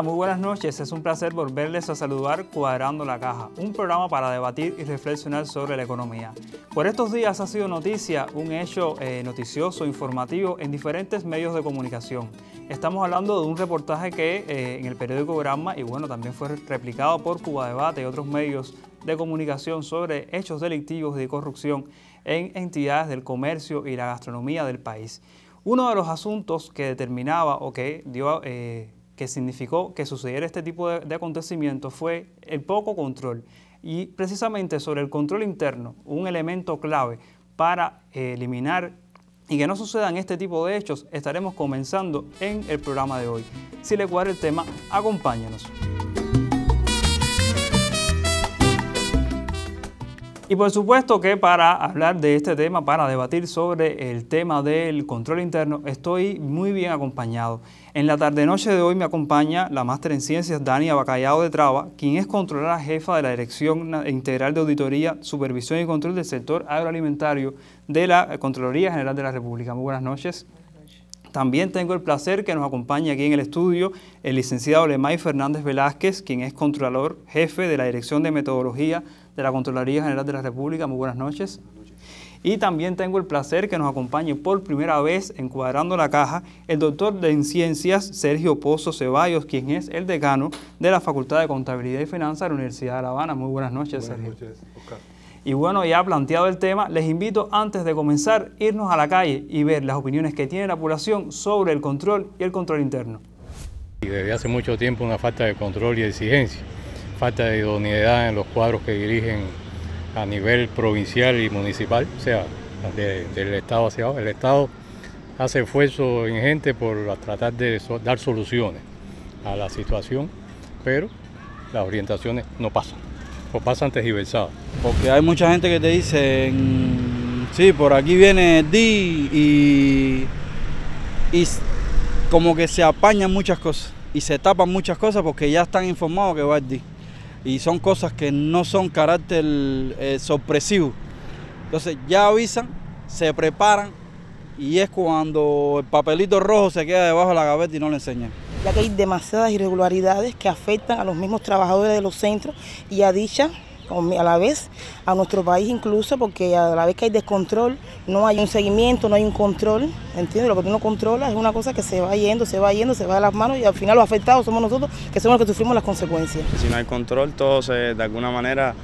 muy buenas noches. Es un placer volverles a saludar Cuadrando la Caja, un programa para debatir y reflexionar sobre la economía. Por estos días ha sido noticia un hecho eh, noticioso, informativo en diferentes medios de comunicación. Estamos hablando de un reportaje que eh, en el periódico Gramma, y bueno, también fue replicado por Cuba Debate y otros medios de comunicación sobre hechos delictivos de corrupción en entidades del comercio y la gastronomía del país. Uno de los asuntos que determinaba o que dio... Eh, significó que sucediera este tipo de, acontecimiento acontecimientos fue el poco control y precisamente sobre el control interno, un elemento clave para eh, eliminar y que no sucedan este tipo de hechos, estaremos comenzando en el programa de hoy. Si le cuadra el tema, acompáñanos. Y por supuesto que para hablar de este tema, para debatir sobre el tema del control interno, estoy muy bien acompañado. En la tarde-noche de hoy me acompaña la máster en ciencias Dania Bacallado de Traba, quien es controladora jefa de la Dirección Integral de Auditoría, Supervisión y Control del Sector Agroalimentario de la Contraloría General de la República. Muy buenas noches. También tengo el placer que nos acompañe aquí en el estudio el licenciado Lemay Fernández Velázquez, quien es controlador jefe de la Dirección de Metodología de la Contraloría General de la República. Muy buenas noches. Y también tengo el placer que nos acompañe por primera vez encuadrando la Caja el doctor en Ciencias Sergio Pozo Ceballos, quien es el decano de la Facultad de Contabilidad y Finanzas de la Universidad de La Habana. Muy buenas noches, Sergio. Noches, Y bueno, ya planteado el tema, les invito antes de comenzar irnos a la calle y ver las opiniones que tiene la población sobre el control y el control interno. Y desde hace mucho tiempo una falta de control y exigencia falta de idoneidad en los cuadros que dirigen a nivel provincial y municipal, o sea, del Estado hacia abajo. El Estado hace esfuerzo gente por tratar de dar soluciones a la situación, pero las orientaciones no pasan, o pasan tergiversadas. Porque hay mucha gente que te dice, sí, por aquí viene Di y, y como que se apañan muchas cosas y se tapan muchas cosas porque ya están informados que va el DI y son cosas que no son carácter eh, sorpresivo. Entonces ya avisan, se preparan y es cuando el papelito rojo se queda debajo de la gaveta y no le enseñan. Ya que hay demasiadas irregularidades que afectan a los mismos trabajadores de los centros y a dicha a la vez a nuestro país incluso, porque a la vez que hay descontrol, no hay un seguimiento, no hay un control, ¿entiendes? Lo que tú no controlas es una cosa que se va yendo, se va yendo, se va de las manos y al final los afectados somos nosotros, que somos los que sufrimos las consecuencias. Si no hay control, todo de alguna manera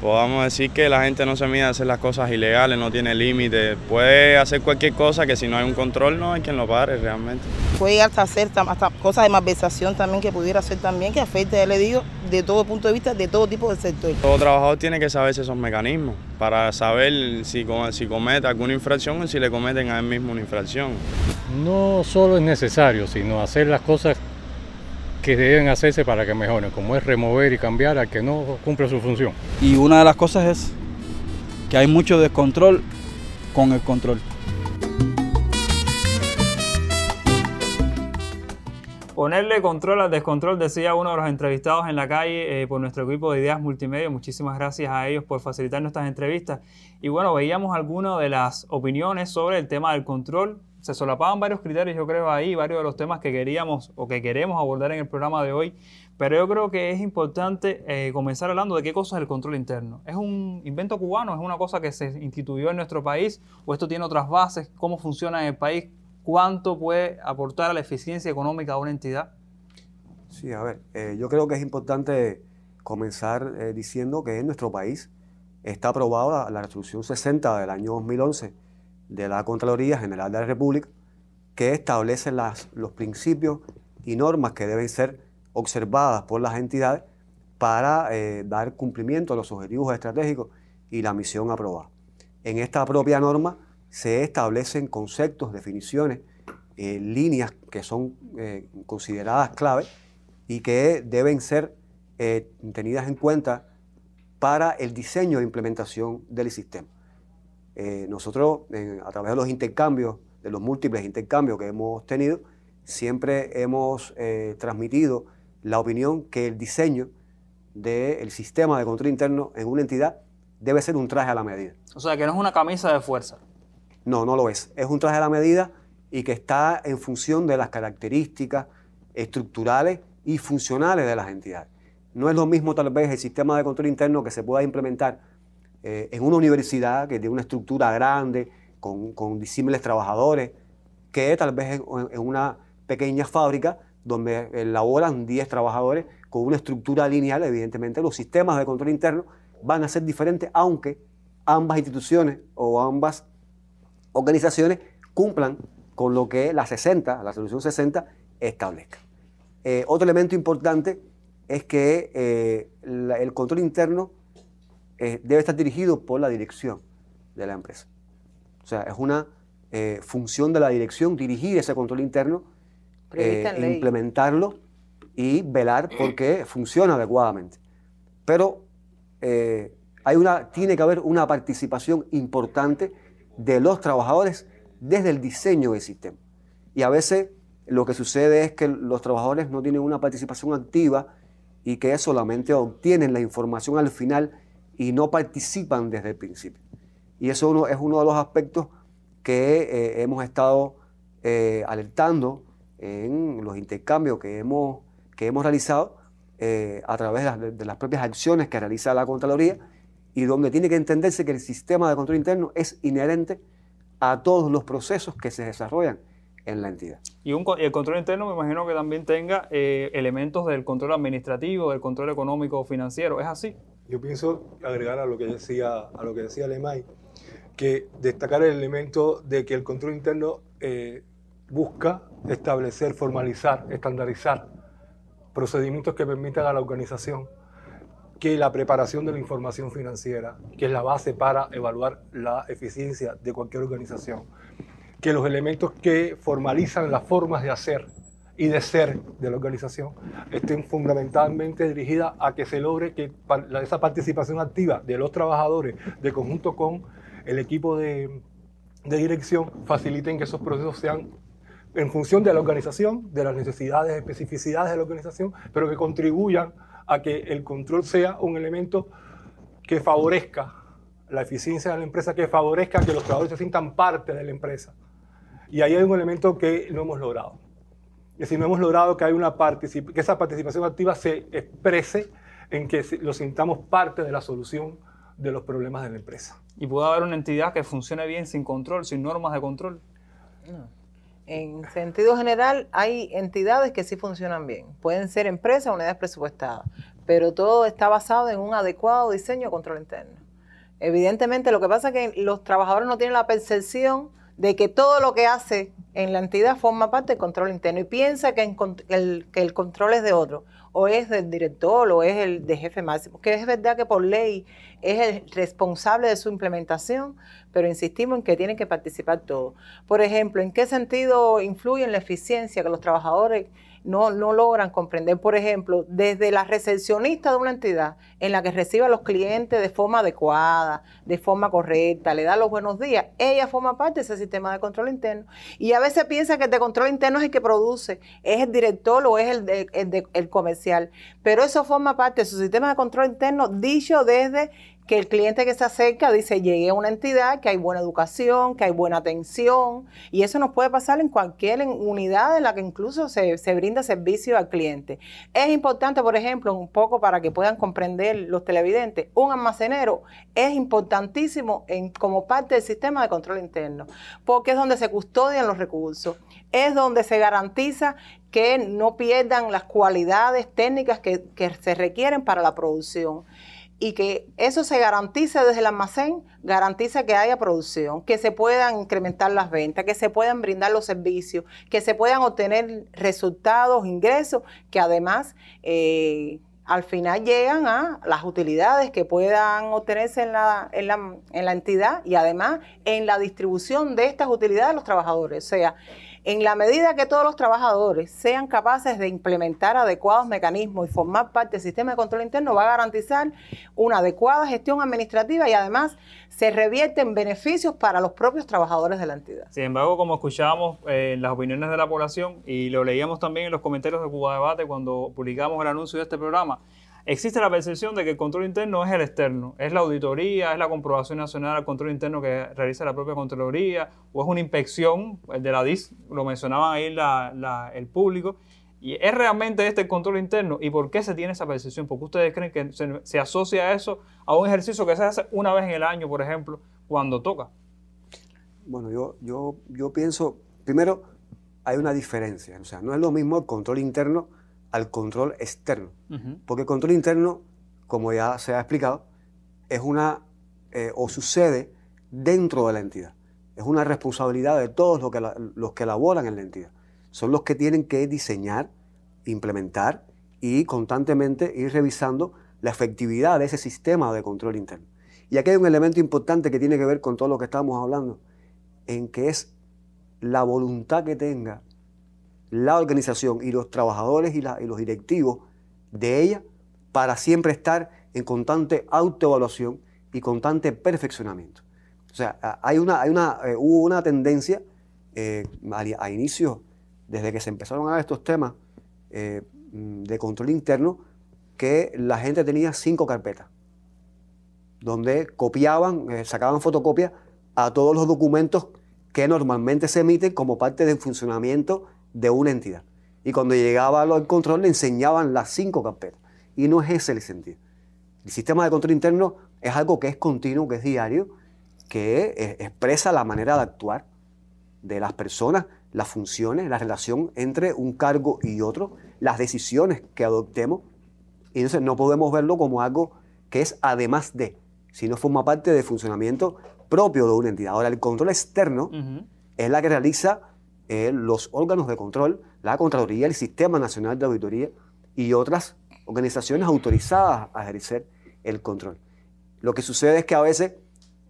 podamos decir que la gente no se mide a hacer las cosas ilegales, no tiene límites, puede hacer cualquier cosa que si no hay un control no hay quien lo pare realmente puede hasta hacer cosas de malversación también que pudiera hacer también, que afecte, ya le digo, de todo punto de vista, de todo tipo de sector. Todo trabajador tiene que saber esos mecanismos para saber si, comete alguna infracción o si le cometen a él mismo una infracción. No solo es necesario, sino hacer las cosas que deben hacerse para que mejoren, como es remover y cambiar al que no cumple su función. Y una de las cosas es que hay mucho descontrol con el control. Ponerle control al descontrol, decía uno de los entrevistados en la calle eh, por nuestro equipo de ideas multimedia. Muchísimas gracias a ellos por facilitar nuestras entrevistas. Y bueno, veíamos algunas de las opiniones sobre el tema del control. Se solapaban varios criterios, yo creo, ahí, varios de los temas que queríamos o que queremos abordar en el programa de hoy. Pero yo creo que es importante eh, comenzar hablando de qué cosa es el control interno. ¿Es un invento cubano? ¿Es una cosa que se instituyó en nuestro país? ¿O esto tiene otras bases? ¿Cómo funciona en el país? cuánto puede aportar a la eficiencia económica de una entidad? Sí, a ver, eh, yo creo que es importante comenzar eh, diciendo que en nuestro país está aprobada la resolución 60 del año 2011 de la Contraloría General de la República que establece los principios y normas que deben ser observadas por las entidades para eh, dar cumplimiento a los objetivos estratégicos y la misión aprobada. En esta propia norma se establecen conceptos, definiciones, eh, líneas que son eh, consideradas clave y que deben ser eh, tenidas en cuenta para el diseño e implementación del sistema. nosotros, a través de los intercambios, de los múltiples intercambios que hemos tenido, siempre hemos transmitido la opinión que el diseño del sistema de control interno en una entidad debe ser un traje a la medida. O sea, que no es una camisa de fuerza. No, no lo es. Es un traje a la medida y que está en función de las características estructurales y funcionales de las entidades. No es lo mismo tal vez el sistema de control interno que se pueda implementar eh, en una universidad que tiene una estructura grande, con, disímiles trabajadores, que tal vez en, una pequeña fábrica donde elaboran eh, 10 trabajadores con una estructura lineal, evidentemente los sistemas de control interno van a ser diferentes, aunque ambas instituciones o ambas organizaciones cumplan con lo que la 60, la solución 60, establezca. Eh, otro elemento importante es que eh, el control interno eh, debe estar dirigido por la dirección de la empresa. O sea, es una función de la dirección dirigir ese control interno, implementarlo y velar mm. porque funciona adecuadamente. Pero hay una, tiene que haber una participación importante de los trabajadores desde el diseño del sistema. Y a veces lo que sucede es que los trabajadores no tienen una participación activa y que solamente obtienen la información al final y no participan desde el principio. Y eso es uno de los aspectos que eh, hemos estado eh, alertando en los intercambios que hemos, que hemos realizado eh, a través de de las, propias acciones que realiza la Contraloría y donde tiene que entenderse que el sistema de control interno es inherente a todos los procesos que se desarrollan en la entidad. Y el control interno me imagino que también tenga eh, elementos del control administrativo, del control económico o financiero, ¿es así? Yo pienso agregar a lo que decía, a lo que decía Lemay, que destacar el elemento de que el control interno eh, busca establecer, formalizar, estandarizar procedimientos que permitan a la organización que la preparación de la información financiera, que es la base para evaluar la eficiencia de cualquier organización, que los elementos que formalizan las formas de hacer y de ser de la organización estén fundamentalmente dirigidas a que se logre que esa participación activa de los trabajadores, de conjunto con el equipo de, dirección, faciliten que esos procesos sean en función de la organización, de las necesidades, especificidades de la organización, pero que contribuyan a que el control sea un elemento que favorezca la eficiencia de la empresa, que favorezca que los trabajadores se sientan parte de la empresa. Y ahí hay un elemento que no hemos logrado. Es decir, no hemos logrado que, hay una que esa participación activa se exprese en que lo sintamos parte de la solución de los problemas de la empresa. ¿Y puede haber una entidad que funcione bien sin control, sin normas de control? No. En sentido general, hay entidades que sí funcionan bien. Pueden ser empresas o unidades presupuestadas, pero todo está basado en un adecuado diseño de control interno. Evidentemente, lo que pasa es que los trabajadores no tienen la percepción de que todo lo que hace en la entidad forma parte del control interno y piensa que, el, que el control es de otro o es del director o es el de jefe máximo, que es verdad que por ley es el responsable de su implementación, pero insistimos en que tienen que participar todos. Por ejemplo, ¿en qué sentido influye en la eficiencia que los trabajadores no, no logran comprender, por ejemplo, desde la recepcionista de una entidad en la que recibe a los clientes de forma adecuada, de forma correcta, le da los buenos días, ella forma parte de ese sistema de control interno. Y a veces piensa que el control interno es el que produce, es el director o es el, el, el comercial. Pero eso forma parte de su sistema de control interno dicho desde que el cliente que se acerca dice, llegué a una entidad que hay buena educación, que hay buena atención, y eso nos puede pasar en cualquier unidad en la que incluso se, brinda servicio al cliente. Es importante, por ejemplo, un poco para que puedan comprender los televidentes, un almacenero es importantísimo en, como parte del sistema de control interno, porque es donde se custodian los recursos, es donde se garantiza que no pierdan las cualidades técnicas que, que se requieren para la producción y que eso se garantice desde el almacén, garantice que haya producción, que se puedan incrementar las ventas, que se puedan brindar los servicios, que se puedan obtener resultados, ingresos, que además eh, al final llegan a las utilidades que puedan obtenerse en la, entidad y además en la distribución de estas utilidades a los trabajadores. O sea, en la medida que todos los trabajadores sean capaces de implementar adecuados mecanismos y formar parte del sistema de control interno, va a garantizar una adecuada gestión administrativa y además se revierten beneficios para los propios trabajadores de la entidad. Sin embargo, como escuchábamos eh, en las opiniones de la población y lo leíamos también en los comentarios de Cuba Debate cuando publicamos el anuncio de este programa, Existe la percepción de que el control interno es el externo, es la auditoría, es la comprobación nacional al control interno que realiza la propia Contraloría, o es una inspección, el de la DIS, lo mencionaba ahí el público. ¿Y es realmente este el control interno? ¿Y por qué se tiene esa percepción? Porque ustedes creen que se, se asocia eso a un ejercicio que se hace una vez en el año, por ejemplo, cuando toca. Bueno, yo, yo, yo pienso, primero, hay una diferencia, o sea, no es lo mismo el control interno al control externo. Porque el control interno, como ya se ha explicado, es una, eh, o sucede dentro de la entidad. Es una responsabilidad de todos los que, los que laboran en la entidad. Son los que tienen que diseñar, implementar y constantemente ir revisando la efectividad de ese sistema de control interno. Y aquí hay un elemento importante que tiene que ver con todo lo que estamos hablando, en que es la voluntad que tenga la organización y los trabajadores y, los directivos de ella para siempre estar en constante autoevaluación y constante perfeccionamiento. O sea, hay una, una, eh, hubo una tendencia eh, a, inicio, desde que se empezaron a ver estos temas eh, mm, de control interno, que la gente tenía cinco carpetas, donde copiaban, sacaban fotocopias a todos los documentos que normalmente se emiten como parte del funcionamiento de una entidad. Y cuando llegaba al control le enseñaban las cinco carpetas. Y no es ese el sentido. El sistema de control interno es algo que es continuo, que es diario, que expresa la manera de actuar de las personas, las funciones, la relación entre un cargo y otro, las decisiones que adoptemos. Y entonces no podemos verlo como algo que es además de, sino forma parte del funcionamiento propio de una entidad. Ahora, el control externo es la que realiza eh, los órganos de control, la Contraloría, el Sistema Nacional de Auditoría y otras organizaciones autorizadas a ejercer el control. Lo que sucede es que a veces,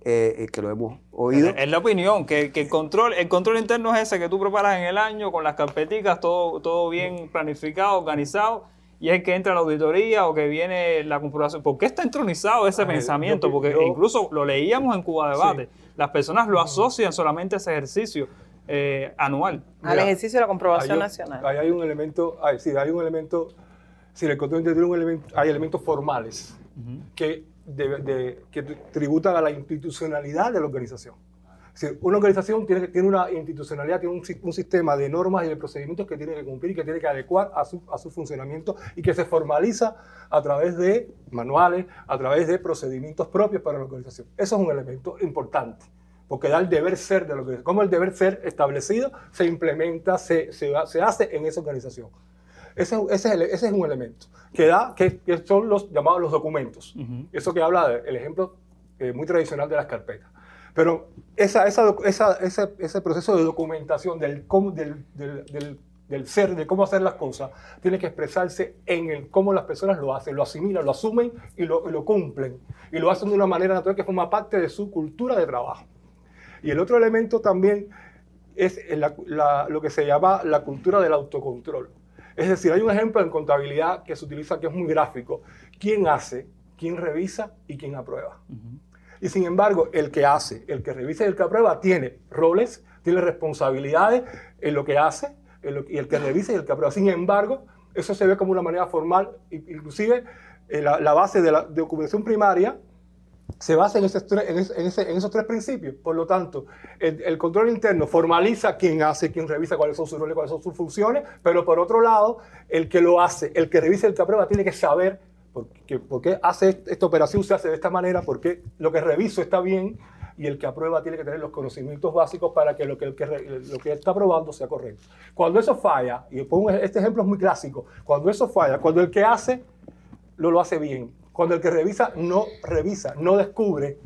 eh, eh, que lo hemos oído... Es la opinión, que, el, control, el control interno es ese que tú preparas en el año con las carpeticas, todo, todo bien planificado, organizado, y es que entra la auditoría o que viene la comprobación. ¿Por qué está entronizado ese pensamiento? Porque incluso lo leíamos en Cuba Debate. Las personas lo asocian solamente a ese ejercicio eh, anual. Al ejercicio de la comprobación nacional. Ahí hay un elemento, hay, sí, hay un elemento, si el un elemento, hay elementos formales que, tributan a la institucionalidad de la organización. Si una organización tiene, tiene una institucionalidad, tiene un, sistema de normas y de procedimientos que tiene que cumplir y que tiene que adecuar a su, a su funcionamiento y que se formaliza a través de manuales, a través de procedimientos propios para la organización. Eso es un elemento importante porque da el deber ser de lo que es. Como el deber ser establecido se implementa, se, se, hace en esa organización. Ese, es ese, es un elemento que da, que, son los llamados los documentos. Eso que habla del ejemplo eh, muy tradicional de las carpetas. Pero esa, ese, proceso de documentación del, del, del, ser, de cómo hacer las cosas, tiene que expresarse en el cómo las personas lo hacen, lo asimilan, lo asumen y lo, cumplen. Y lo hacen de una manera natural que forma parte de su cultura de trabajo. Y el otro elemento también es lo que se llama la cultura del autocontrol. Es decir, hay un ejemplo en contabilidad que se utiliza que es muy gráfico. ¿Quién hace? ¿Quién revisa? ¿Y quién aprueba? Y sin embargo, el que hace, el que revisa y el que aprueba tiene roles, tiene responsabilidades en lo que hace, y el que revisa y el que aprueba. Sin embargo, eso se ve como una manera formal, inclusive eh, la, base de la documentación primaria se basa en, esos tres principios. Por lo tanto, el, control interno formaliza quién hace, quién revisa, cuáles son sus roles, cuáles son sus funciones, pero por otro lado, el que lo hace, el que revisa, el que aprueba, tiene que saber por qué, hace esta operación, se hace de esta manera, por qué lo que reviso está bien y el que aprueba tiene que tener los conocimientos básicos para que lo que, está aprobando sea correcto. Cuando eso falla, y pongo este ejemplo es muy clásico, cuando eso falla, cuando el que hace no lo hace bien, cuando el que revisa no revisa, no descubre,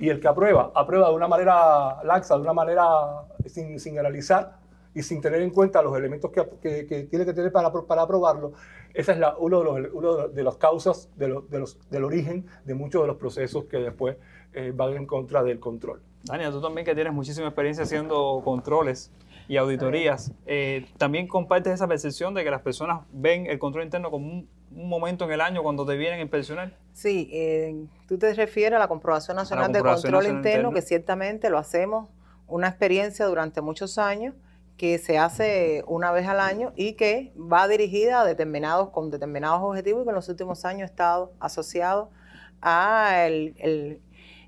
y el que aprueba, aprueba de una manera laxa, de una manera sin, analizar y sin tener en cuenta los elementos que, tiene que tener para, para aprobarlo, esa es la, uno de uno de las causas de del origen de muchos de los procesos que después eh, van en contra del control. Dania, tú también que tienes muchísima experiencia haciendo controles, y auditorías. Eh, también compartes esa percepción de que las personas ven el control interno como un, momento en el año cuando te vienen en personal? Sí, eh, tú te refieres a la comprobación nacional de control interno, que ciertamente lo hacemos una experiencia durante muchos años que se hace una vez al año y que va dirigida a determinados, con determinados objetivos y que en los últimos años ha estado asociado a el,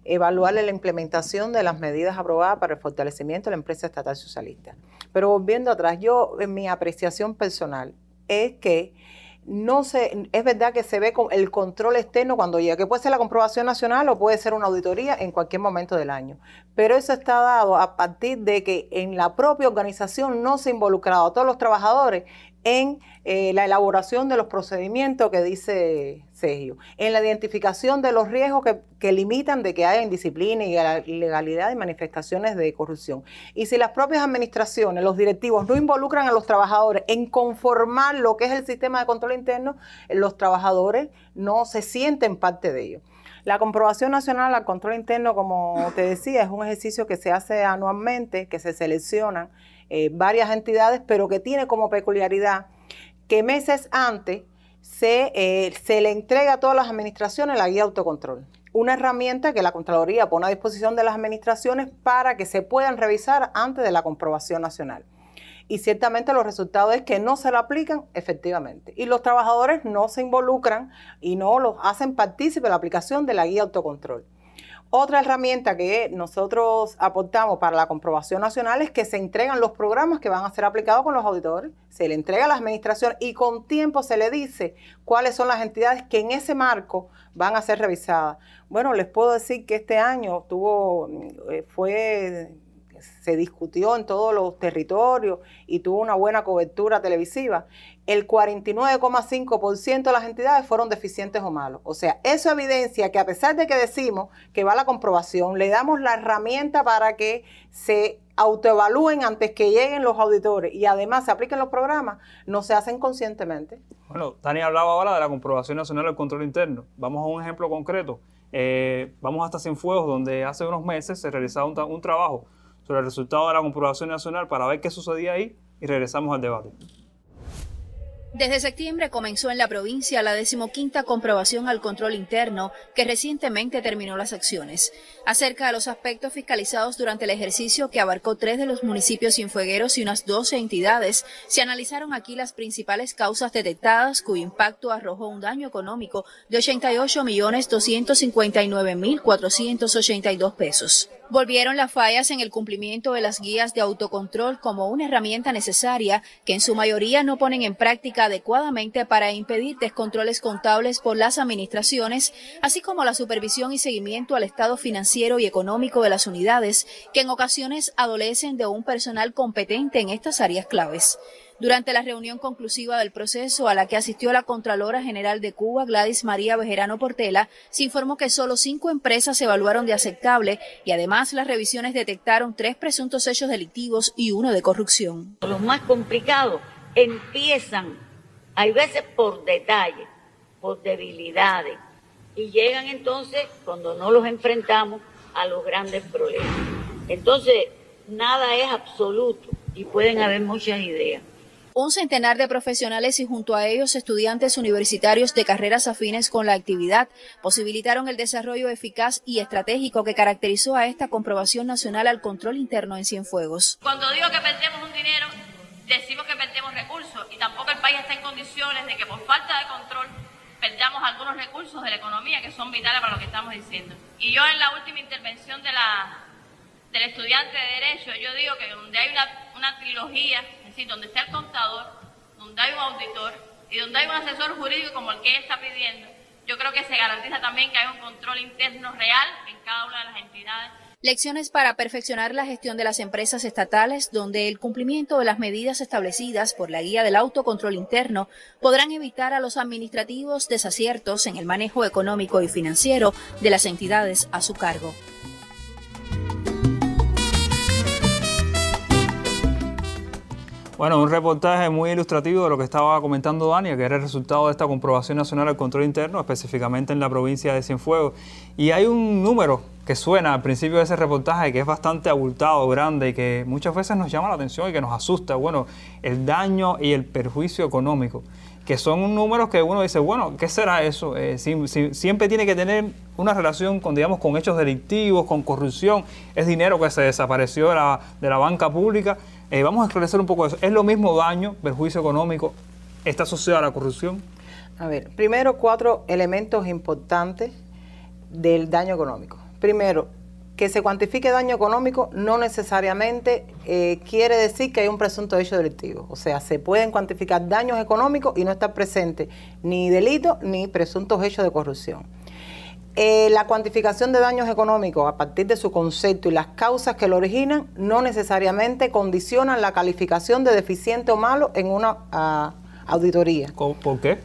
evaluar la implementación de las medidas aprobadas para el fortalecimiento de la empresa estatal socialista. Pero volviendo atrás, yo, en mi apreciación personal, es que no se, es verdad que se ve con el control externo cuando llega, que puede ser la comprobación nacional o puede ser una auditoría en cualquier momento del año. Pero eso está dado a partir de que en la propia organización no se ha involucrado a todos los trabajadores en eh, la elaboración de los procedimientos que dice Sergio, en la identificación de los riesgos que, limitan de que haya indisciplina y ilegalidad y manifestaciones de corrupción. Y si las propias administraciones, los directivos, no involucran a los trabajadores en conformar lo que es el sistema de control interno, los trabajadores no se sienten parte de ello. La comprobación nacional al control interno, como te decía, es un ejercicio que se hace anualmente, que se seleccionan eh, varias entidades, pero que tiene como peculiaridad que meses antes se, eh, se le entrega a todas las administraciones la guía autocontrol una herramienta que la Contraloría pone a disposición de las administraciones para que se puedan revisar antes de la comprobación nacional. Y ciertamente los resultados es que no se la aplican efectivamente. Y los trabajadores no se involucran y no los hacen partícipe de la aplicación de la guía autocontrol. Otra herramienta que nosotros aportamos para la comprobación nacional es que se entregan los programas que van a ser aplicados con los auditores, se le entrega a la administración y con tiempo se le dice cuáles son las entidades que en ese marco van a ser revisadas. Bueno, les puedo decir que este año tuvo, eh, fue se discutió en todos los territorios y tuvo una buena cobertura televisiva, el 49,5% de las entidades fueron deficientes o malos. O sea, eso evidencia que a pesar de que decimos que va la comprobación, le damos la herramienta para que se autoevalúen antes que lleguen los auditores y además se apliquen los programas, no se hacen conscientemente. Bueno, Tania hablaba ahora de la comprobación nacional del control interno. Vamos a un ejemplo concreto. Eh, vamos hasta Cienfuegos, donde hace unos meses se realizaba un trabajo sobre el resultado de la comprobación nacional para ver qué sucedía ahí y regresamos al debate. Desde septiembre comenzó en la provincia la decimoquinta comprobación al control interno, que recientemente terminó las acciones. Acerca de los aspectos fiscalizados durante el ejercicio, que abarcó tres de los municipios fuegueros y unas 12 entidades, se analizaron aquí las principales causas detectadas, cuyo impacto arrojó un daño económico de 88.259.482 pesos volvieron las fallas en el cumplimiento de las guías de autocontrol como una herramienta necesaria que en su mayoría no ponen en práctica adecuadamente para impedir descontroles contables por las administraciones, así como la supervisión y seguimiento al estado financiero y económico de las unidades, que en ocasiones adolecen de un personal competente en estas áreas claves. Durante la reunión conclusiva del proceso a la que asistió la Contralora General de Cuba, Gladys María Bejerano Portela, se informó que solo cinco empresas se evaluaron de aceptable y además las revisiones detectaron tres presuntos hechos delictivos y uno de corrupción. Los más complicados empiezan, hay veces por detalle, por debilidades, y llegan entonces, cuando no los enfrentamos, a los grandes problemas. Entonces, nada es absoluto y pueden haber muchas ideas. Un centenar de profesionales y junto a ellos estudiantes universitarios de carreras afines con la actividad posibilitaron el desarrollo eficaz y estratégico que caracterizó a esta comprobación nacional al control interno en Cienfuegos. Cuando digo que perdemos un dinero, decimos que perdemos recursos y tampoco el país está en condiciones de que por falta de control perdamos algunos recursos de la economía que son vitales para lo que estamos diciendo. Y yo en la última intervención de la del estudiante de Derecho, yo digo que donde hay una, trilogía, es decir, donde está el contador, donde hay un auditor y donde hay un asesor jurídico como el que está pidiendo, yo creo que se garantiza también que hay un control interno real en cada una de las entidades Lecciones para perfeccionar la gestión de las empresas estatales, donde el cumplimiento de las medidas establecidas por la guía del autocontrol interno podrán evitar a los administrativos desaciertos en el manejo económico y financiero de las entidades a su cargo. Bueno, un reportaje muy ilustrativo de lo que estaba comentando Dania, que era el resultado de esta comprobación nacional al control interno, específicamente en la provincia de Cienfuegos. Y hay un número que suena al principio de ese reportaje que es bastante abultado, grande y que muchas veces nos llama la atención y que nos asusta. Bueno, el daño y el perjuicio económico que son números que uno dice, bueno, ¿qué será eso? Eh, siempre tiene que tener una relación con, digamos, con hechos delictivos, con corrupción, es dinero que se desapareció de la, de la banca pública. Eh, vamos a esclarecer un poco eso. ¿Es lo mismo daño, perjuicio económico? ¿Está asociado a la corrupción? A ver, primero cuatro elementos importantes del daño económico. Primero, que se cuantifique daño económico no necesariamente eh, quiere decir que hay un presunto hecho delictivo. O sea, se pueden cuantificar daños económicos y no estar presente ni delito ni presuntos hechos de corrupción. Eh, la cuantificación de daños económicos a partir de su concepto y las causas que lo originan no necesariamente condicionan la calificación de deficiente o malo en una ah, auditoría. ¿Por qué?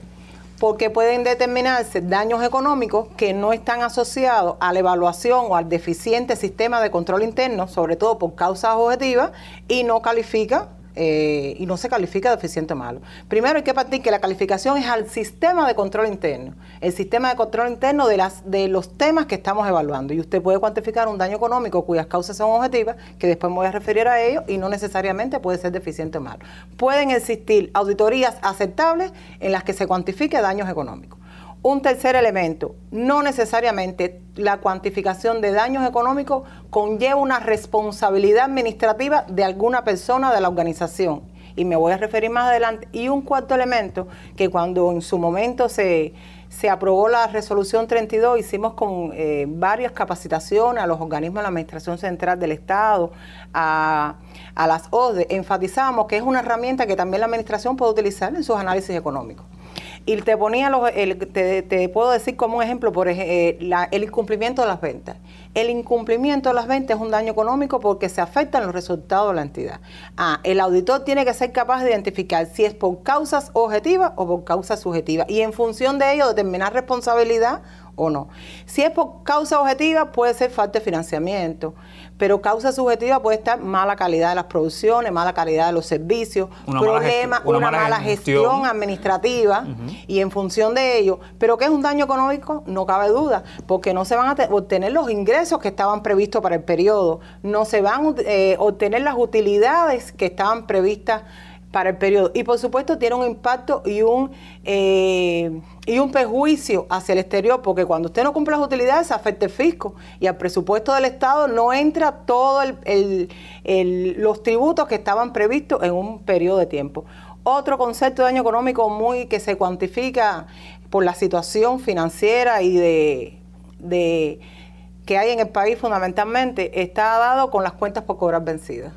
Porque pueden determinarse daños económicos que no están asociados a la evaluación o al deficiente sistema de control interno, sobre todo por causas objetivas, y no califica eh, y no se califica deficiente o malo. Primero hay que partir que la calificación es al sistema de control interno, el sistema de control interno de, las, de los temas que estamos evaluando. Y usted puede cuantificar un daño económico cuyas causas son objetivas, que después me voy a referir a ello, y no necesariamente puede ser deficiente o malo. Pueden existir auditorías aceptables en las que se cuantifique daños económicos. Un tercer elemento, no necesariamente la cuantificación de daños económicos conlleva una responsabilidad administrativa de alguna persona de la organización. Y me voy a referir más adelante. Y un cuarto elemento, que cuando en su momento se, aprobó la resolución 32, hicimos con eh, varias capacitaciones a los organismos de la Administración Central del Estado, a, a las ODE, enfatizamos que es una herramienta que también la Administración puede utilizar en sus análisis económicos. Y te ponía, los, te, puedo decir como ejemplo, por eh, el incumplimiento de las ventas. El incumplimiento de las ventas es un daño económico porque se afectan los resultados de la entidad. Ah, el auditor tiene que ser capaz de identificar si es por causas objetivas o por causas subjetivas y en función de ello determinar responsabilidad o no. Si es por causa objetiva, puede ser falta de financiamiento, pero causa subjetiva puede estar mala calidad de las producciones, mala calidad de los servicios, problemas, una, mala gestión, administrativa y en función de ello, pero que es un daño económico, no cabe duda, porque no se van a obtener los ingresos que estaban previstos para el periodo, no se van a eh, obtener las utilidades que estaban previstas para el periodo. Y por supuesto tiene un impacto y un, eh, y un perjuicio hacia el exterior, porque cuando usted no cumple las utilidades afecta el fisco y al presupuesto del Estado no entra todos los tributos que estaban previstos en un periodo de tiempo. Otro concepto de daño económico muy que se cuantifica por la situación financiera y de que hay en el país fundamentalmente está dado con las cuentas por cobrar vencidas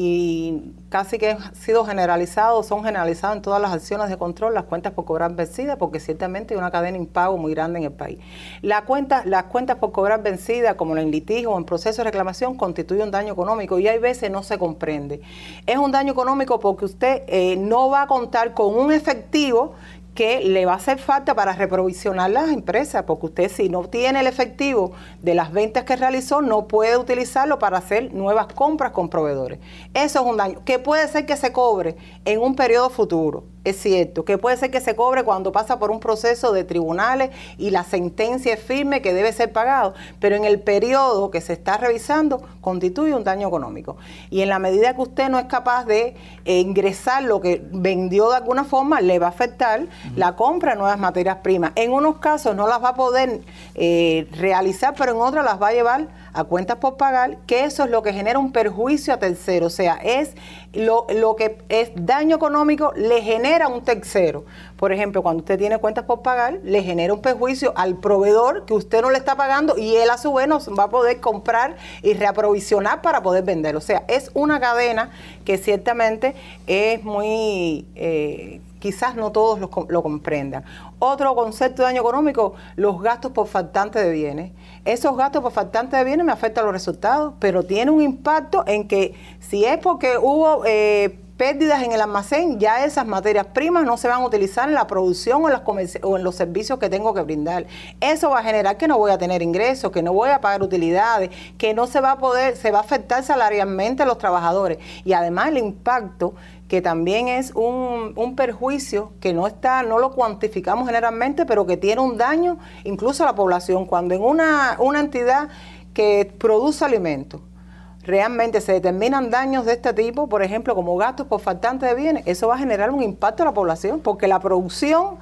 y casi que ha sido generalizado, son generalizados en todas las acciones de control las cuentas por cobrar vencidas, porque ciertamente hay una cadena impago muy grande en el país. las cuentas por cobrar vencidas, como en litigio o en proceso de reclamación, constituye un daño económico y hay veces no se comprende. Es un daño económico porque usted eh, no va a contar con un efectivo que le va a hacer falta para reprovisionar las empresas, porque usted si no tiene el efectivo de las ventas que realizó, no puede utilizarlo para hacer nuevas compras con proveedores. Eso es un daño que puede ser que se cobre en un periodo futuro es cierto, que puede ser que se cobre cuando pasa por un proceso de tribunales y la sentencia es firme que debe ser pagado, pero en el periodo que se está revisando constituye un daño económico. Y en la medida que usted no es capaz de eh, ingresar lo que vendió de alguna forma, le va a afectar la compra de nuevas materias primas. En unos casos no las va a poder eh, realizar, pero en otros las va a llevar a cuentas por pagar, que eso es lo que genera un perjuicio a tercero, o sea, es lo, que es daño económico le genera a un tercero. Por ejemplo, cuando usted tiene cuentas por pagar, le genera un perjuicio al proveedor que usted no le está pagando y él a su vez no va a poder comprar y reaprovisionar para poder vender. O sea, es una cadena que ciertamente es muy... Eh, quizás no todos lo, comprendan. Otro concepto de daño económico, los gastos por faltante de bienes. Esos gastos por faltante de bienes me afectan los resultados, pero tiene un impacto en que si es porque hubo eh, pérdidas en el almacén, ya esas materias primas no se van a utilizar en la producción o en, o en los servicios que tengo que brindar. Eso va a generar que no voy a tener ingresos, que no voy a pagar utilidades, que no se va a poder, se va a afectar salarialmente a los trabajadores. Y además el impacto que también es un, perjuicio que no está, no lo cuantificamos generalmente, pero que tiene un daño incluso a la población. Cuando en una, entidad que produce alimentos realmente se determinan daños de este tipo, por ejemplo, como gastos por faltante de bienes, eso va a generar un impacto a la población, porque la producción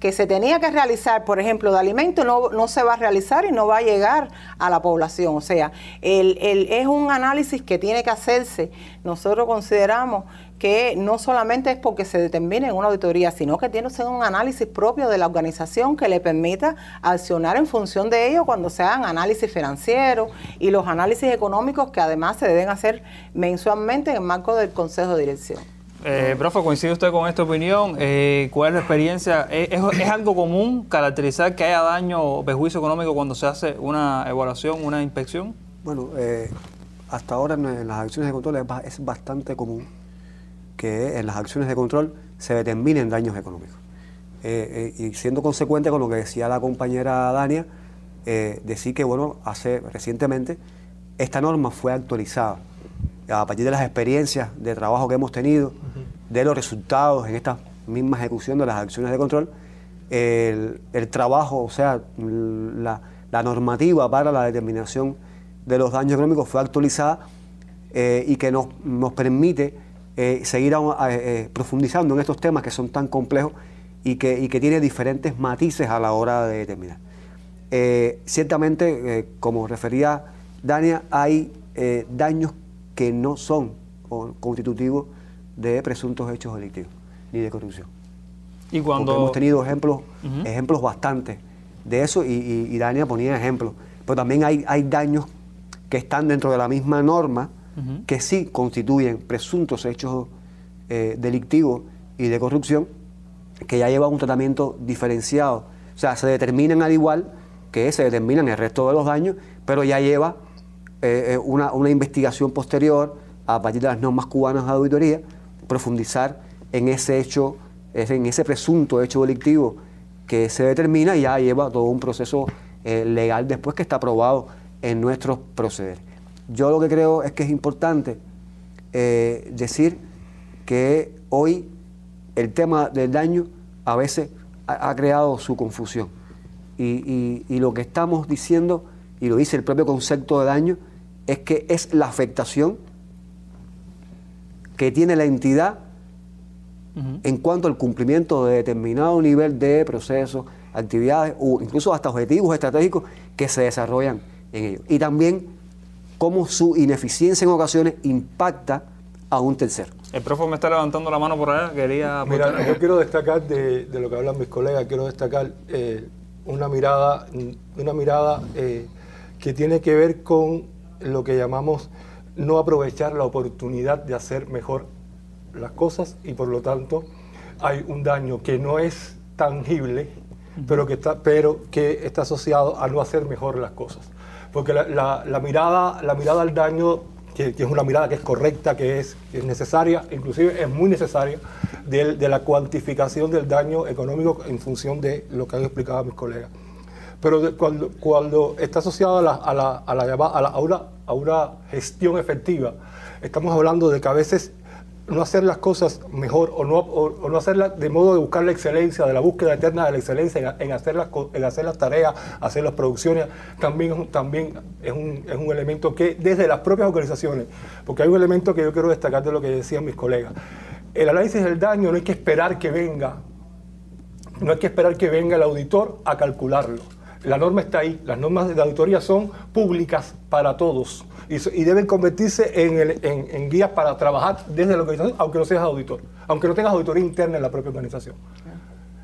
que se tenía que realizar, por ejemplo, de alimentos, no, se va a realizar y no va a llegar a la población. O sea, el, el, es un análisis que tiene que hacerse. Nosotros consideramos que no solamente es porque se determine en una auditoría, sino que tiene usted un análisis propio de la organización que le permita accionar en función de ello cuando se hagan análisis financieros y los análisis económicos que además se deben hacer mensualmente en el marco del Consejo de Dirección. Eh, profe, coincide usted con esta opinión. Eh, ¿Cuál es la experiencia? Eh, ¿Es, es, algo común caracterizar que haya daño o perjuicio económico cuando se hace una evaluación, una inspección? Bueno, eh, hasta ahora en, las acciones de control es, bastante común que en las acciones de control se determinen daños económicos. Eh, eh, y siendo consecuente con lo que decía la compañera Dania, eh, decir que bueno, hace recientemente esta norma fue actualizada a partir de las experiencias de trabajo que hemos tenido, de los resultados en esta misma ejecución de las acciones de control, el, trabajo, o sea, la, normativa para la determinación de los daños económicos fue actualizada y que nos, nos permite eh, seguir eh, eh, profundizando en estos temas que son tan complejos y que, tienen tiene diferentes matices a la hora de determinar. ciertamente, como refería Dania, hay daños que no son constitutivos de presuntos hechos delictivos ni de corrupción. Y cuando hemos tenido ejemplos, ejemplos bastantes de eso y, Dania ponía ejemplos, pero también hay, hay daños que están dentro de la misma norma que sí constituyen presuntos hechos eh, delictivos y de corrupción, que ya lleva un tratamiento diferenciado. O sea, se determinan al igual que se determinan el resto de los daños, pero ya lleva eh, eh, una, investigación posterior a partir de las normas cubanas de auditoría, profundizar en ese hecho, en ese presunto hecho delictivo que se determina y ya lleva todo un proceso legal después que está aprobado en nuestros proceder. Yo lo que creo es que es importante eh, decir que hoy el tema del daño a veces ha, creado su confusión. Y, lo que estamos diciendo, y lo dice el propio concepto de daño, es que es la afectación que tiene la entidad en cuanto al cumplimiento de determinado nivel de procesos, actividades o incluso hasta objetivos estratégicos que se desarrollan en ellos. Y también cómo su ineficiencia en ocasiones impacta a un tercero. El profe me está levantando la mano por allá, quería... Mira, yo quiero destacar de, lo que hablan mis colegas, quiero destacar eh, una mirada, una mirada eh, que tiene que ver con lo que llamamos no aprovechar la oportunidad de hacer mejor las cosas y por lo tanto hay un daño que no es tangible, pero que está, pero que está asociado a no hacer mejor las cosas porque la, mirada, la mirada al daño, que, es una mirada que es correcta, que es, es necesaria, inclusive es muy necesaria, de, la cuantificación del daño económico en función de lo que han explicado mis colegas pero cuando, cuando está asociado a, a, la, a, a una gestión efectiva, estamos hablando de que a veces no hacer las cosas mejor o no, o, no hacerlas de modo de buscar la excelencia, de la búsqueda eterna de la excelencia en, hacer, las, en hacer las tareas, hacer las producciones, también, también es, un, es un elemento que desde las propias organizaciones, porque hay un elemento que yo quiero destacar de lo que decían mis colegas, el análisis del daño no hay que esperar que venga, no hay que esperar que venga el auditor a calcularlo la norma está ahí. Las normas de auditoría son públicas para todos y, deben convertirse en, en, guías para trabajar desde la organización, aunque no seas auditor, aunque no tengas auditoría interna en la propia organización.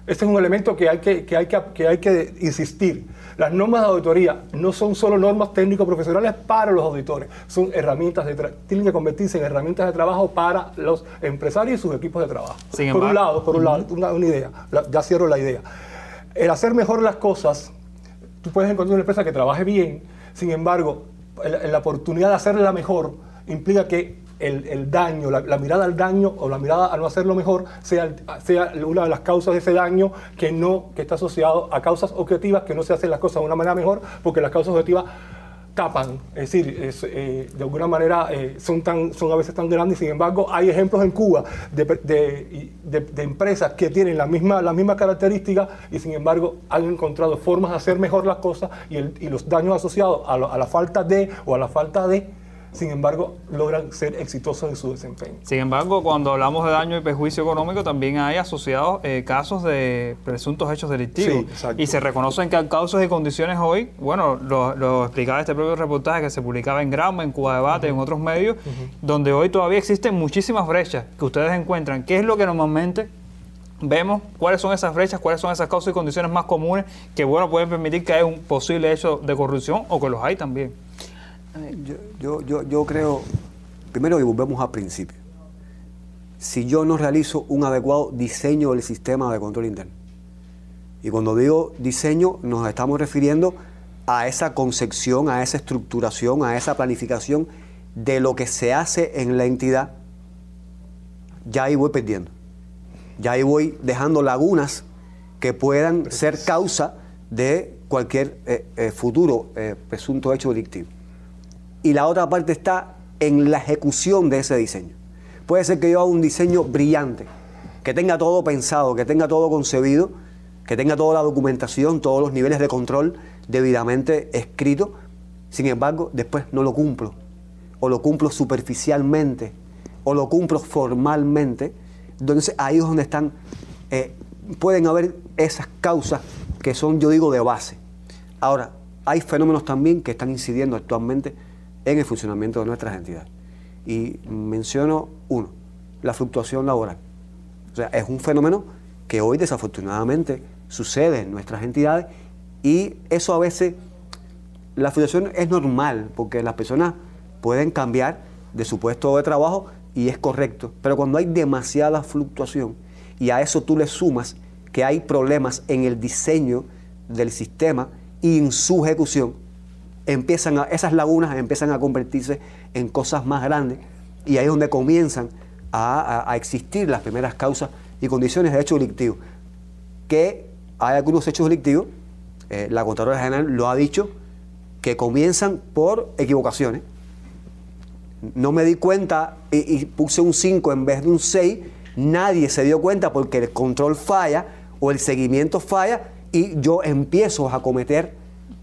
Este es un elemento que hay que, hay que, que, hay que insistir. Las normas de auditoría no son solo normas técnico-profesionales para los auditores, son herramientas de tienen que convertirse en herramientas de trabajo para los empresarios y sus equipos de trabajo. por un lado, por lado, una, idea, ya cierro la idea. El hacer mejor las cosas puedes encontrar una empresa que trabaje bien, sin embargo, la oportunidad de hacerla mejor implica que el, daño, la, mirada al daño o la mirada a no hacerlo mejor sea, sea una de las causas de ese daño que no que está asociado a causas objetivas que no se hacen las cosas de una manera mejor porque las causas objetivas tapan, es decir, eh, de alguna manera eh, son, tan, a veces tan grandes, sin embargo hay ejemplos en Cuba de, empresas que tienen las mismas la misma características y sin embargo han encontrado formas de hacer mejor las cosas y, los daños asociados a, a la falta de o a la falta de sin embargo, logran ser exitosos en su desempeño. Sin embargo, cuando hablamos de daño y perjuicio económico, también hay asociados eh, casos de presuntos hechos delictivos. y se reconocen que hay causas y condiciones hoy, bueno, lo, explicaba este propio reportaje que se publicaba en Grama, en Cuba Debate, en otros medios, donde hoy todavía existen muchísimas brechas que ustedes encuentran. ¿Qué es lo que normalmente vemos cuáles son esas brechas, cuáles son esas causas y condiciones más comunes que, bueno, pueden permitir que haya un posible hecho de corrupción o que los hay también. Yo, yo, yo, creo, primero y volvemos al principio. Si yo no realizo un adecuado diseño del sistema de control interno, y cuando digo diseño nos estamos refiriendo a esa concepción, a esa estructuración, a esa planificación de lo que se hace en la entidad, ya ahí voy perdiendo. Ya ahí voy dejando lagunas que puedan ser causa de cualquier eh, eh, futuro eh, presunto hecho delictivo y la otra parte está en la ejecución de ese diseño. Puede ser que yo haga un diseño brillante, que tenga todo pensado, que tenga todo concebido, que tenga toda la documentación, todos los niveles de control debidamente escrito, sin embargo, después no lo cumplo, o lo cumplo superficialmente, o lo cumplo formalmente, entonces ahí es donde están, eh, pueden haber esas causas que son, yo digo, de base. Ahora, hay fenómenos también que están incidiendo actualmente en el funcionamiento de nuestras entidades. Y menciono uno, la fluctuación laboral. O sea, es un fenómeno que hoy desafortunadamente sucede en nuestras entidades y eso a veces, la fluctuación es normal porque las personas pueden cambiar de su puesto de trabajo y es correcto, pero cuando hay demasiada fluctuación y a eso tú le sumas que hay problemas en el diseño del sistema y en su ejecución, empiezan esas lagunas empiezan a convertirse en cosas más grandes y ahí es donde comienzan a, existir las primeras causas y condiciones de hecho delictivo. Que hay algunos hechos delictivos, eh, la contadora General lo ha dicho, que comienzan por equivocaciones. No me di cuenta y, y puse un 5 en vez de un 6, nadie se dio cuenta porque el control falla o el seguimiento falla y yo empiezo a cometer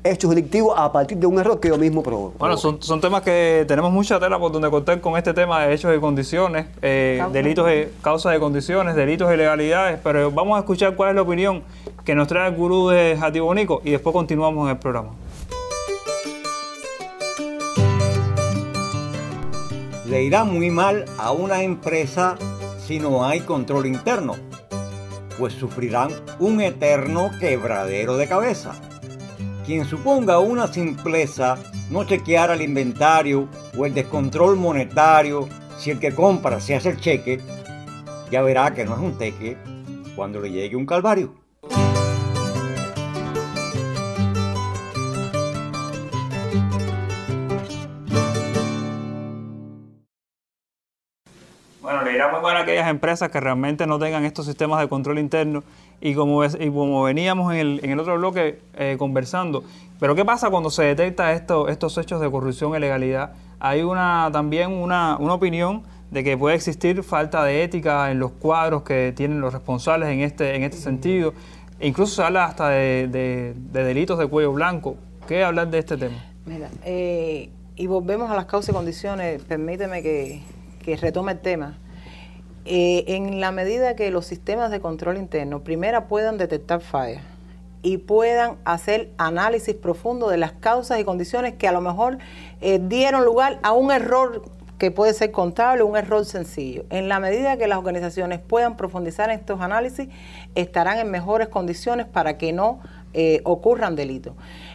hechos delictivos a partir de un error que yo mismo provoco. Bueno, son, temas que tenemos mucha tela por donde contar con este tema de hechos y eh, condiciones, delitos, de, causas de condiciones, delitos y ilegalidades, pero vamos a escuchar cuál es la opinión que nos trae el gurú de Jatibonico y después continuamos en el programa. Le irá muy mal a una empresa si no hay control interno, pues sufrirán un eterno quebradero de cabeza quien suponga una simpleza no chequear al inventario o el descontrol monetario si el que compra se hace el cheque, ya verá que no es un teque cuando le llegue un calvario. para aquellas empresas que realmente no tengan estos sistemas de control interno. Y como, veníamos en el, en el otro bloque eh, conversando, pero ¿qué pasa cuando se detecta esto, estos hechos de corrupción e legalidad Hay una, también una, opinión de que puede existir falta de ética en los cuadros que tienen los responsables en este, en este sentido. E incluso se habla hasta de, delitos de cuello blanco. ¿Qué hablar de este tema? Mira, eh, y volvemos a las causas y condiciones. Permíteme que retome el tema. Eh, en la medida que los sistemas de control interno, primera, puedan detectar fallas y puedan hacer análisis profundo de las causas y condiciones que a lo mejor eh, dieron lugar a un error que puede ser contable, un error sencillo. En la medida que las organizaciones puedan profundizar en estos análisis, estarán en mejores condiciones para que no eh, ocurran delitos.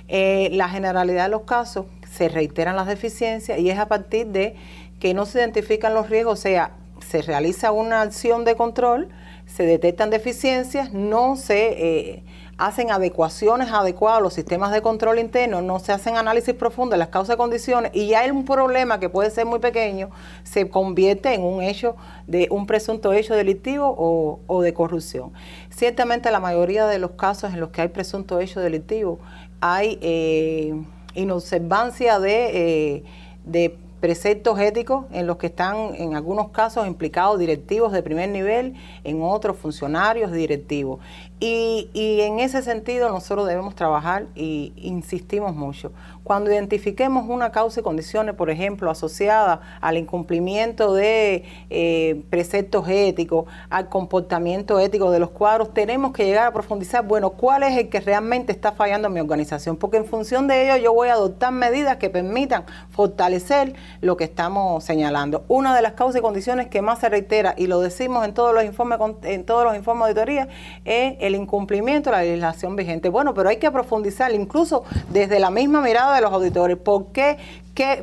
la generalidad de los casos se reiteran las deficiencias y es a partir de que no se identifican los riesgos, o sea, se realiza una acción de control, se detectan deficiencias, no se eh, hacen adecuaciones adecuadas a los sistemas de control interno, no se hacen análisis profundos de las causas y condiciones y ya un problema que puede ser muy pequeño se convierte en un hecho de un presunto hecho delictivo o, de corrupción. Ciertamente la mayoría de los casos en los que hay presunto hecho delictivo hay eh, inobservancia de eh, preceptos éticos en los que están en algunos casos implicados directivos de primer nivel, en otros funcionarios directivos. Y, en ese sentido nosotros debemos trabajar y insistimos mucho. Cuando identifiquemos una causa y condiciones, por ejemplo, asociada al incumplimiento de eh, preceptos éticos, al comportamiento ético de los cuadros, tenemos que llegar a profundizar, bueno, cuál es el que realmente está fallando en mi organización, porque en función de ello yo voy a adoptar medidas que permitan fortalecer lo que estamos señalando. Una de las causas y condiciones que más se reitera, y lo decimos en todos los informes, en todos los informes de auditoría, es el el incumplimiento de la legislación vigente. Bueno, pero hay que profundizar incluso desde la misma mirada de los auditores. ¿Por qué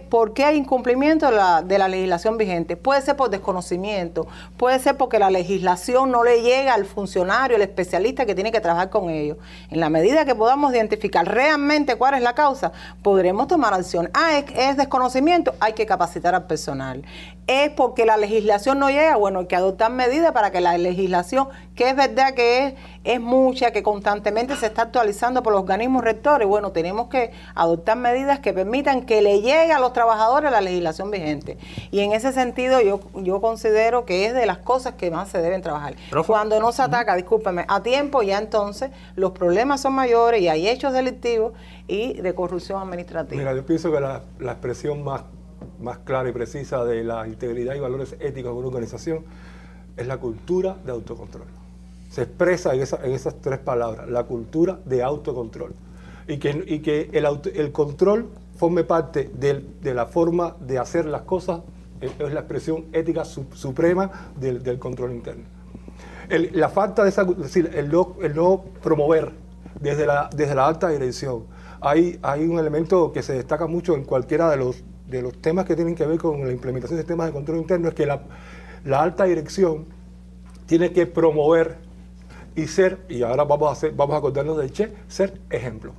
por qué hay incumplimiento de la, legislación vigente. Puede ser por desconocimiento, puede ser porque la legislación no le llega al funcionario, al especialista que tiene que trabajar con ellos. En la medida que podamos identificar realmente cuál es la causa, podremos tomar acción. Ah, es, desconocimiento, hay que capacitar al personal. Es porque la legislación no llega, bueno, hay que adoptar medidas para que la legislación, que es verdad que es, es mucha, que constantemente se está actualizando por los organismos rectores, bueno, tenemos que adoptar medidas que permitan que le llegue a los trabajadores la legislación vigente. Y en ese sentido yo, yo considero que es de las cosas que más se deben trabajar. Cuando no se ataca, discúlpeme, a tiempo ya entonces los problemas son mayores y hay hechos delictivos y de corrupción administrativa. Mira, yo pienso que la, expresión más, más clara y precisa de la integridad y valores éticos de una organización es la cultura de autocontrol. Se expresa en, esas tres palabras, la cultura de autocontrol. Y que, y que el, el control forme parte de, la forma de hacer las cosas, eh, es la expresión ética suprema del, control interno. la falta de esa, es decir, el no, promover desde la, desde la alta dirección. Hay, hay un elemento que se destaca mucho en cualquiera de los, de los temas que tienen que ver con la implementación de sistemas de control interno, es que la, alta dirección tiene que promover y ser, y ahora vamos a, hacer, vamos a acordarnos del Che, ser ejemplo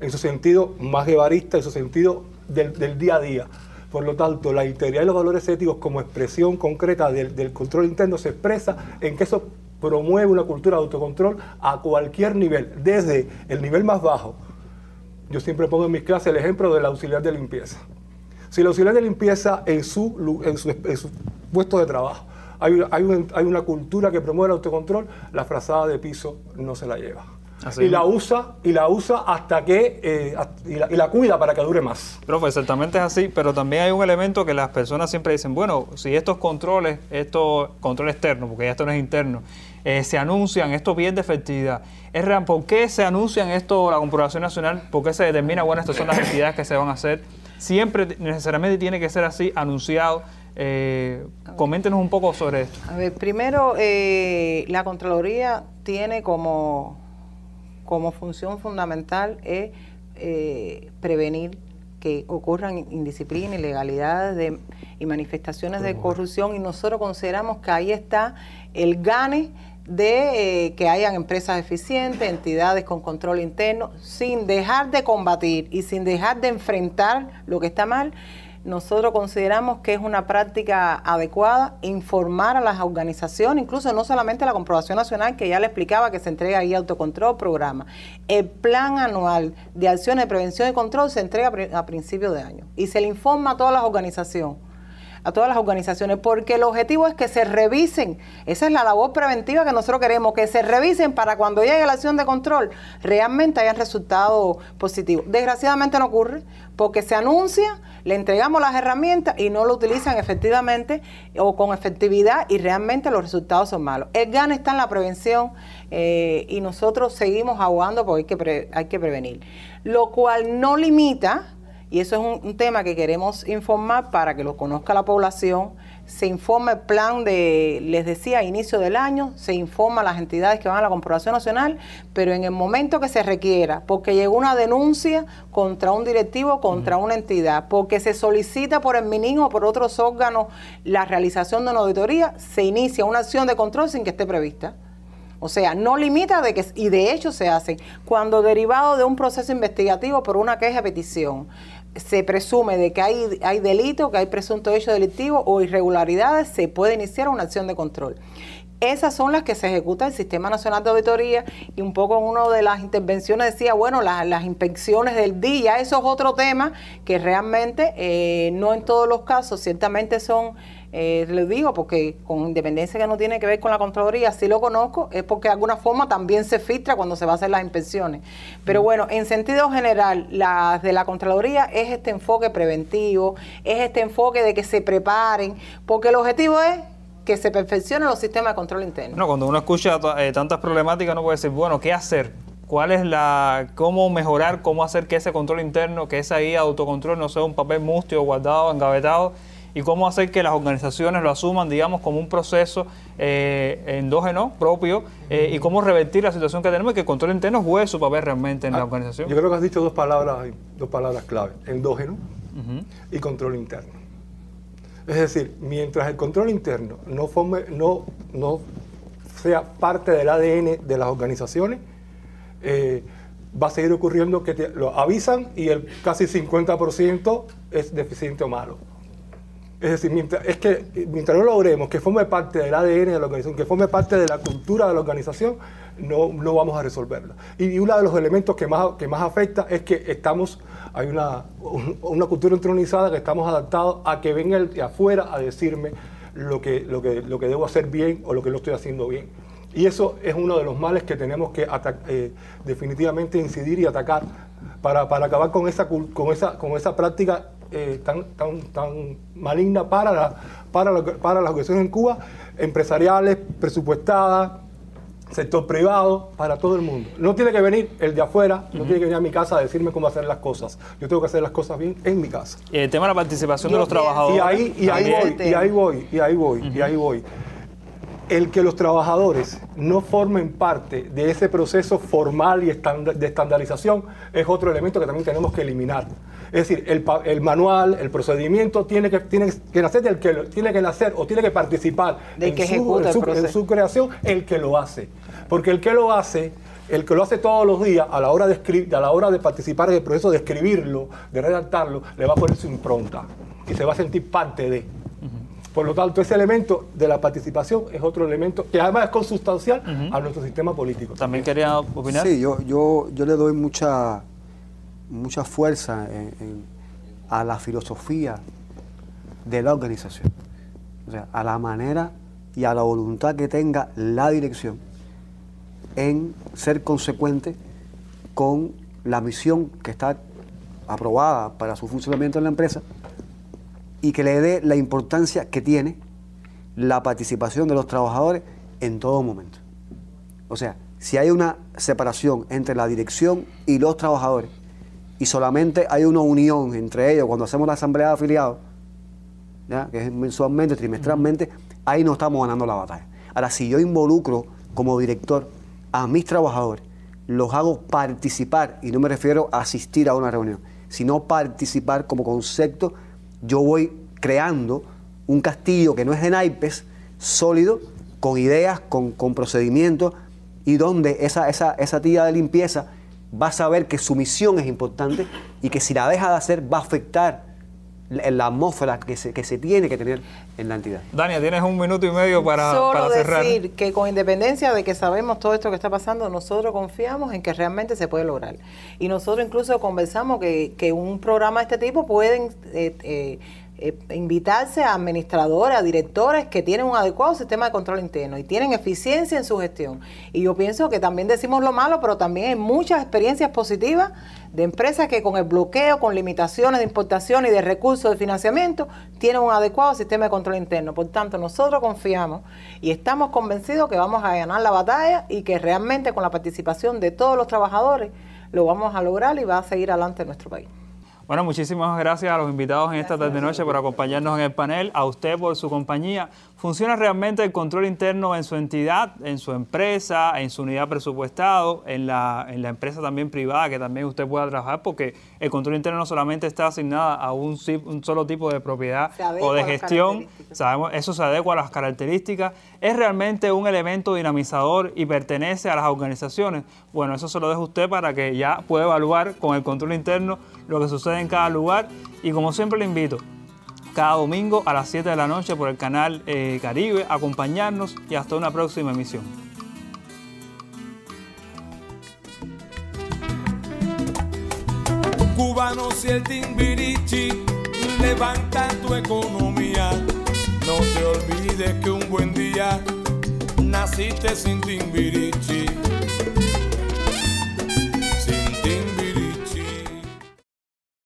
en su sentido más guevarista, en su sentido del, día a día. Por lo tanto, la integridad y los valores éticos como expresión concreta del, control interno se expresa en que eso promueve una cultura de autocontrol a cualquier nivel, desde el nivel más bajo. Yo siempre pongo en mis clases el ejemplo del auxiliar de limpieza. Si el auxiliar de limpieza en su, en su, puesto de trabajo hay, hay, hay una cultura que promueve el autocontrol, la frazada de piso no se la lleva y la usa y la usa hasta que eh, y, la, cuida para que dure más. Profe, exactamente es así, pero también hay un elemento que las personas siempre dicen, bueno, si estos controles, estos controles externos porque ya esto no es interno, eh, se anuncian, esto de efectividad. Erran, ¿por qué se anuncian esto la comprobación nacional? ¿Por qué se determina, bueno, estas son las actividades que se van a hacer? Siempre necesariamente tiene que ser así, anunciado. Eh, coméntenos un poco sobre esto. A ver, primero, la Contraloría tiene como como función fundamental es eh, prevenir que ocurran indisciplina, ilegalidades y manifestaciones de corrupción y nosotros consideramos que ahí está el gane de eh, que hayan empresas eficientes, entidades con control interno, sin dejar de combatir y sin dejar de enfrentar lo que está mal, nosotros consideramos que es una práctica adecuada informar a las organizaciones, incluso no solamente la comprobación nacional, que ya le explicaba que se entrega ahí autocontrol, programa. El plan anual de acciones de prevención y control se entrega a principios de año y se le informa a todas las organizaciones a todas las organizaciones, porque el objetivo es que se revisen. Esa es la labor preventiva que nosotros queremos, que se revisen para cuando llegue la acción de control realmente hayan resultado positivos. Desgraciadamente no ocurre, porque se anuncia, le entregamos las herramientas y no lo utilizan efectivamente o con efectividad y realmente los resultados son malos. El GAN está en la prevención eh, y nosotros seguimos ahogando porque que, hay que prevenir. Lo cual no limita y eso es un, tema que queremos informar para que lo conozca la población. Se informa el plan de, les decía, inicio del año, se informa a las entidades que van a la comprobación nacional, pero en el momento que se requiera, porque llegó una denuncia contra un directivo, contra una entidad, porque se solicita por el MININ o por otros órganos la realización de una auditoría, se inicia una acción de control sin que esté prevista. O sea, no limita de que, y de hecho se hace cuando derivado de un proceso investigativo por una queja petición se presume de que hay, hay delito, que hay presunto hecho delictivo o irregularidades, se puede iniciar una acción de control. Esas son las que se ejecuta el Sistema Nacional de Auditoría y un poco en una de las intervenciones decía, bueno, las inspecciones del día, eso es otro tema que realmente eh, no en todos los casos, ciertamente son eh, digo, porque con independencia que no tiene que ver con la Contraloría, si lo conozco, es porque de alguna forma también se filtra cuando se van a hacer las inspecciones. Pero bueno, en sentido general, las de la Contraloría es este enfoque preventivo, es este enfoque de que se preparen, porque el objetivo es que se perfeccionen los sistemas de control interno. No, cuando uno escucha eh, tantas problemáticas, uno puede decir, bueno, ¿qué hacer? ¿Cuál es la, cómo mejorar, cómo hacer que ese control interno, que esa autocontrol no sea un papel mustio, guardado, engavetado, y cómo hacer que las organizaciones lo asuman, digamos, como un proceso eh, endógeno propio eh, y cómo revertir la situación que tenemos y que el control interno juegue su papel realmente en la ah, organización. Yo creo que has dicho dos palabras, dos palabras clave, endógeno y control interno. Es decir, mientras el control interno no, no, no sea parte del ADN de las organizaciones, eh, va a seguir ocurriendo que lo avisan y el casi 50% es deficiente o malo es decir, mientras, es que mientras no logremos que forme parte del ADN de la organización, que forme parte de la cultura de la organización, no, vamos a resolverlo. Y, uno de los elementos que más, que más afecta es que estamos, hay una, una cultura entronizada que estamos adaptados a que venga el de afuera a decirme lo que, lo, que, lo que debo hacer bien o lo que no estoy haciendo bien. Y eso es uno de los males que tenemos que eh, definitivamente incidir y atacar para, acabar con esa, esa, con esa práctica eh, tan, tan, tan maligna para, la, para, para las ocasiones en Cuba, empresariales, presupuestadas, sector privado, para todo el mundo. No tiene que venir el de afuera, no tiene que venir a mi casa a decirme cómo hacer las cosas. Yo tengo que hacer las cosas bien en mi casa. Y eh, tema de la participación de los trabajadores. Y ahí, y ahí voy, y ahí voy, y ahí voy, y ahí voy el que los trabajadores no formen parte de ese proceso formal y de estandarización es otro elemento que también tenemos que eliminar. Es decir, el, manual, el procedimiento tiene que, tiene que nacer que tiene que o tiene que participar de en, su, creación el que lo hace. Porque el que lo hace el que lo hace todos los días, a la hora de a la hora de participar en el proceso de escribirlo, de redactarlo, le va a poner su impronta y se va a sentir parte de. Por lo tanto, ese elemento de la participación es otro elemento que además es consustancial a nuestro sistema político. ¿También quería opinar? Sí, yo, yo, yo le doy mucha, mucha fuerza a la filosofía de la organización, o sea, a la manera y a la voluntad que tenga la dirección en ser consecuente con la misión que está aprobada para su funcionamiento en la empresa y que le dé la importancia que tiene la participación de los trabajadores en todo momento. O sea, si hay una separación entre la dirección y los trabajadores y solamente hay una unión entre ellos cuando hacemos la asamblea de afiliados, que es mensualmente, trimestralmente, ahí no estamos ganando la batalla. Ahora, si yo involucro como director a mis trabajadores, los hago participar, y no me refiero a asistir a una reunión, sino participar como concepto yo voy creando un castillo que no es de naipes, sólido, con ideas, con, procedimientos, y donde esa, esa, esa tía de limpieza va a saber que su misión es importante y que si la deja de hacer va a afectar la, atmósfera que se, que se tiene que tener en la entidad. Dania, tienes un minuto y medio para, Solo decir que con independencia de que sabemos todo esto que está pasando, nosotros confiamos en que realmente se puede lograr. Y nosotros incluso conversamos que, un programa de este tipo pueden... Eh, eh, eh, invitarse a administradores, a directores que tienen un adecuado sistema de control interno y tienen eficiencia en su gestión. Y yo pienso que también decimos lo malo, pero también hay muchas experiencias positivas de empresas que con el bloqueo, con limitaciones de importación y de recursos de financiamiento, tienen un adecuado sistema de control interno. Por tanto, nosotros confiamos y estamos convencidos que vamos a ganar la batalla y que realmente con la participación de todos los trabajadores lo vamos a lograr y va a seguir adelante nuestro país. Bueno, muchísimas gracias a los invitados en esta tarde noche por acompañarnos en el panel, a usted por su compañía. ¿Funciona realmente el control interno en su entidad, en su empresa, en su unidad presupuestado, en la, empresa también privada que también usted pueda trabajar? Porque el control interno no solamente está asignado a un, solo tipo de propiedad o de gestión, sabemos, eso se adecua a las características. ¿Es realmente un elemento dinamizador y pertenece a las organizaciones? Bueno, eso se lo dejo a usted para que ya pueda evaluar con el control interno lo que sucede en cada lugar. Y como siempre le invito, cada domingo a las 7 de la noche por el canal eh, Caribe, acompañarnos y hasta una próxima emisión. cubanos y el timbirichi levanta tu economía. No te olvides que un buen día naciste sin timbirichi.